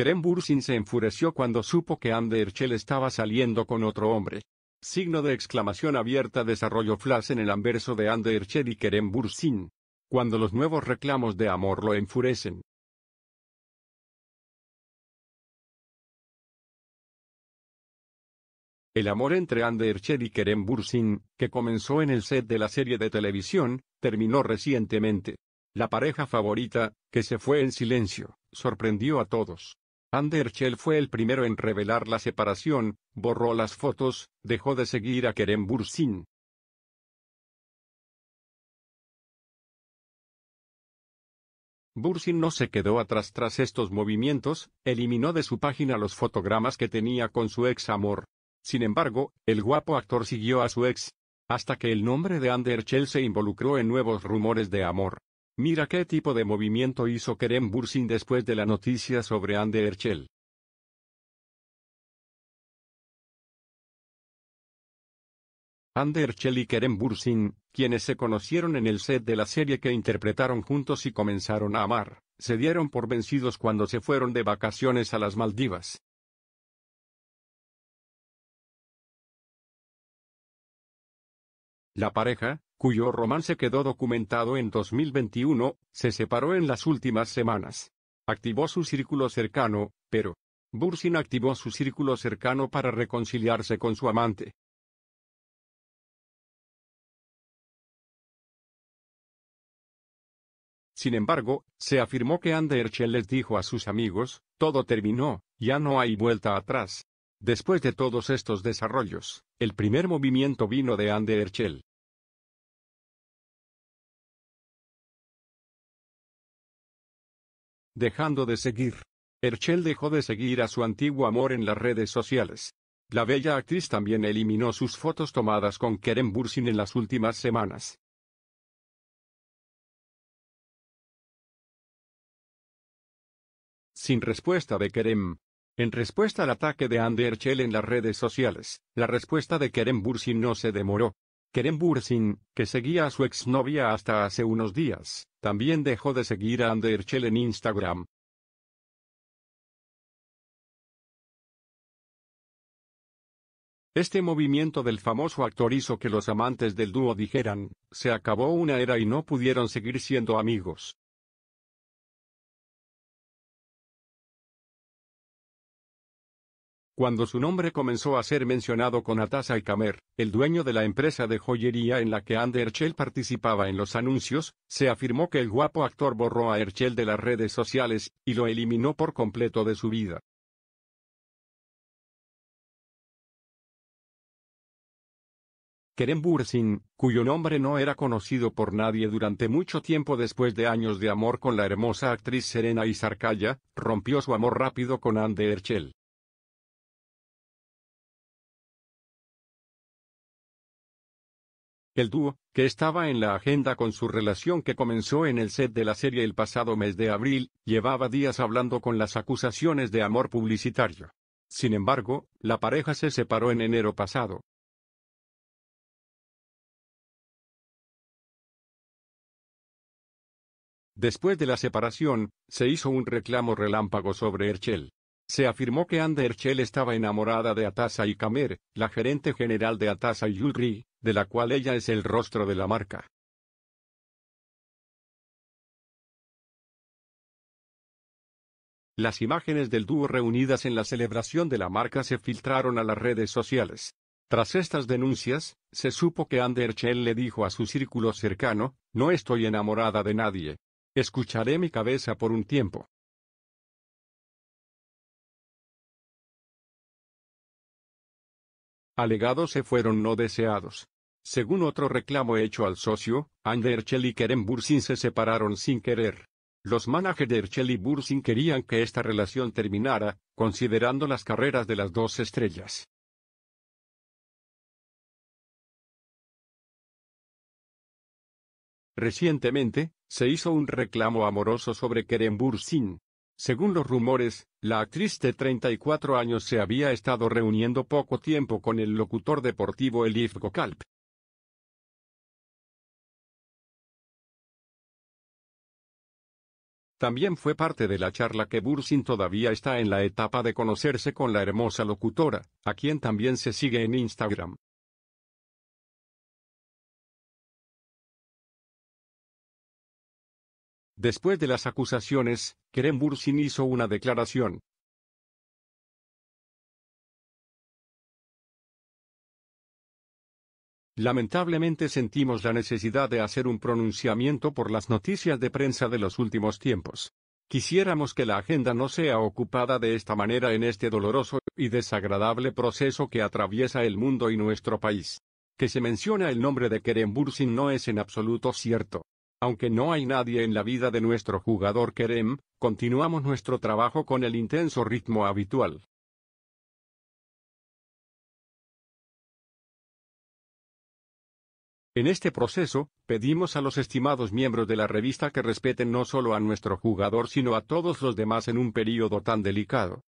Kerem Bursin se enfureció cuando supo que Anderchel estaba saliendo con otro hombre. Signo de exclamación abierta desarrollo flash en el anverso de Anderchel y Kerem Bursin. Cuando los nuevos reclamos de amor lo enfurecen. El amor entre Anderchel y Kerem Bursin, que comenzó en el set de la serie de televisión, terminó recientemente. La pareja favorita, que se fue en silencio, sorprendió a todos. Anderchel fue el primero en revelar la separación, borró las fotos, dejó de seguir a Kerem Bursin. Bursin no se quedó atrás tras estos movimientos, eliminó de su página los fotogramas que tenía con su ex amor. Sin embargo, el guapo actor siguió a su ex, hasta que el nombre de Anderchel se involucró en nuevos rumores de amor. Mira qué tipo de movimiento hizo Kerem Bursin después de la noticia sobre Ander Herchel. Ander y Kerem Bursin, quienes se conocieron en el set de la serie que interpretaron juntos y comenzaron a amar, se dieron por vencidos cuando se fueron de vacaciones a las Maldivas. La pareja, cuyo romance quedó documentado en 2021, se separó en las últimas semanas. Activó su círculo cercano, pero Bursin activó su círculo cercano para reconciliarse con su amante. Sin embargo, se afirmó que Anderchel les dijo a sus amigos, todo terminó, ya no hay vuelta atrás. Después de todos estos desarrollos, el primer movimiento vino de Anderchel. dejando de seguir. Herschel dejó de seguir a su antiguo amor en las redes sociales. La bella actriz también eliminó sus fotos tomadas con Kerem Bursin en las últimas semanas. Sin respuesta de Kerem. En respuesta al ataque de Andy Herschel en las redes sociales, la respuesta de Kerem Bursin no se demoró. Keren Bursin, que seguía a su exnovia hasta hace unos días, también dejó de seguir a Anderchel en Instagram. Este movimiento del famoso actor hizo que los amantes del dúo dijeran, se acabó una era y no pudieron seguir siendo amigos. Cuando su nombre comenzó a ser mencionado con Atasa y Kamer, el dueño de la empresa de joyería en la que Ander Herschel participaba en los anuncios, se afirmó que el guapo actor borró a Erchel de las redes sociales, y lo eliminó por completo de su vida. Kerem Bursin, cuyo nombre no era conocido por nadie durante mucho tiempo después de años de amor con la hermosa actriz Serena Isarkaya, rompió su amor rápido con Ander Erchel. El dúo, que estaba en la agenda con su relación que comenzó en el set de la serie el pasado mes de abril, llevaba días hablando con las acusaciones de amor publicitario. Sin embargo, la pareja se separó en enero pasado. Después de la separación, se hizo un reclamo relámpago sobre Herchel. Se afirmó que Anne Herchel estaba enamorada de Atasa y Kamer, la gerente general de Atasa y de la cual ella es el rostro de la marca. Las imágenes del dúo reunidas en la celebración de la marca se filtraron a las redes sociales. Tras estas denuncias, se supo que Ander le dijo a su círculo cercano, no estoy enamorada de nadie. Escucharé mi cabeza por un tiempo. alegados se fueron no deseados. Según otro reclamo hecho al socio, Anderchel y Kerem Bursin se separaron sin querer. Los managers de Erchel y Bursin querían que esta relación terminara, considerando las carreras de las dos estrellas. Recientemente, se hizo un reclamo amoroso sobre Kerem Bursin, según los rumores, la actriz de 34 años se había estado reuniendo poco tiempo con el locutor deportivo Elif Gokalp. También fue parte de la charla que Bursin todavía está en la etapa de conocerse con la hermosa locutora, a quien también se sigue en Instagram. Después de las acusaciones, Kerem Bursin hizo una declaración. Lamentablemente sentimos la necesidad de hacer un pronunciamiento por las noticias de prensa de los últimos tiempos. Quisiéramos que la agenda no sea ocupada de esta manera en este doloroso y desagradable proceso que atraviesa el mundo y nuestro país. Que se menciona el nombre de Kerem Bursin no es en absoluto cierto. Aunque no hay nadie en la vida de nuestro jugador Kerem, continuamos nuestro trabajo con el intenso ritmo habitual. En este proceso, pedimos a los estimados miembros de la revista que respeten no solo a nuestro jugador sino a todos los demás en un período tan delicado.